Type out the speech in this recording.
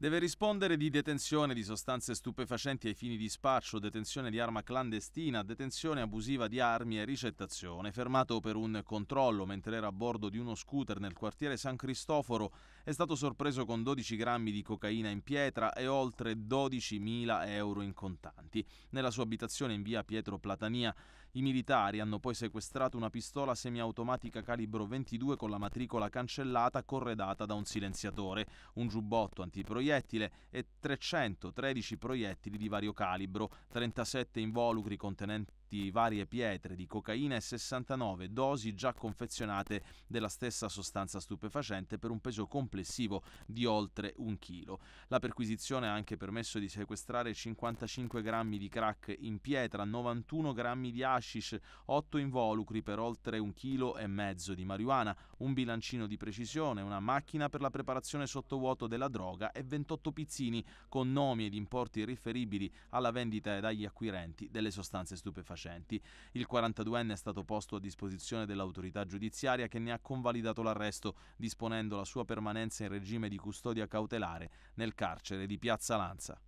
Deve rispondere di detenzione di sostanze stupefacenti ai fini di spaccio, detenzione di arma clandestina, detenzione abusiva di armi e ricettazione. Fermato per un controllo mentre era a bordo di uno scooter nel quartiere San Cristoforo, è stato sorpreso con 12 grammi di cocaina in pietra e oltre 12.000 euro in contanti. Nella sua abitazione in via Pietro Platania, i militari hanno poi sequestrato una pistola semiautomatica calibro 22 con la matricola cancellata corredata da un silenziatore, un giubbotto antiproiettile proiettile e 313 proiettili di vario calibro, 37 involucri contenenti infatti varie pietre di cocaina e 69 dosi già confezionate della stessa sostanza stupefacente per un peso complessivo di oltre un chilo. La perquisizione ha anche permesso di sequestrare 55 grammi di crack in pietra, 91 grammi di hashish, 8 involucri per oltre un chilo e mezzo di marijuana, un bilancino di precisione, una macchina per la preparazione sottovuoto della droga e 28 pizzini con nomi ed importi riferibili alla vendita ed agli acquirenti delle sostanze stupefacenti confacenti. Il 42enne è stato posto a disposizione dell'autorità giudiziaria che ne ha convalidato l'arresto, disponendo la sua permanenza in regime di custodia cautelare nel carcere di Piazza Lanza.